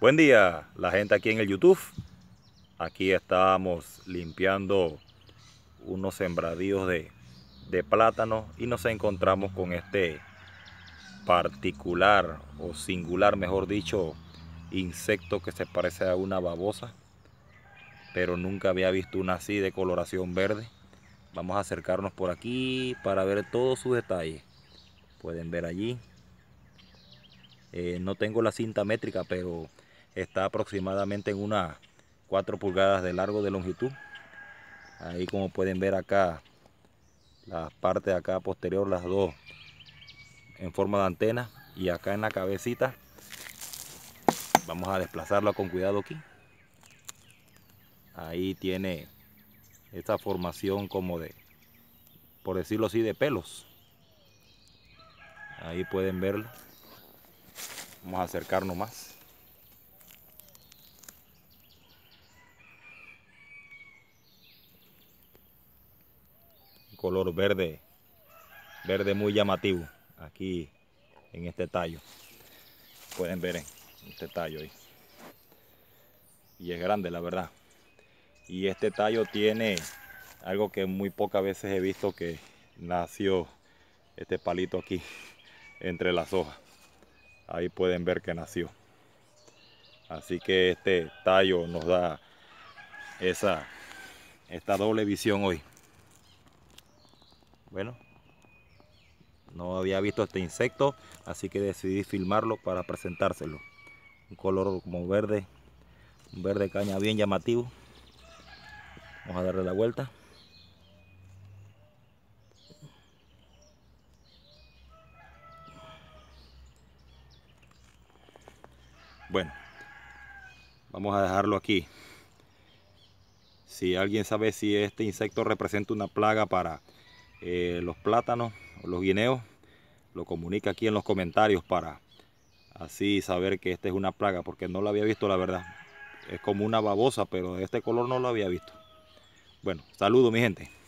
Buen día, la gente aquí en el YouTube. Aquí estamos limpiando unos sembradíos de, plátano y nos encontramos con este particular o singular, mejor dicho, insecto que se parece a una babosa. Pero nunca había visto una así de coloración verde. Vamos a acercarnos por aquí para ver todos sus detalles. Pueden ver allí. Eh, no tengo la cinta métrica, pero está aproximadamente en unas 4 pulgadas de largo de longitud. Ahí como pueden ver acá, la parte de acá posterior, las dos en forma de antena. Y acá en la cabecita, vamos a desplazarla con cuidado aquí. Ahí tiene esta formación como de, por decirlo así, de pelos. Ahí pueden verlo. Vamos a acercarnos más. color verde, verde muy llamativo aquí en este tallo. Pueden ver en este tallo Y es grande la verdad. Y este tallo tiene algo que muy pocas veces he visto que nació este palito aquí entre las hojas. Ahí pueden ver que nació. Así que este tallo nos da esa, esta doble visión hoy bueno, no había visto este insecto, así que decidí filmarlo para presentárselo. Un color como verde, un verde caña bien llamativo. Vamos a darle la vuelta. Bueno, vamos a dejarlo aquí. Si alguien sabe si este insecto representa una plaga para eh, los plátanos o los guineos, lo comunica aquí en los comentarios para así saber que esta es una plaga, porque no la había visto la verdad. Es como una babosa, pero de este color no lo había visto. Bueno, saludo mi gente.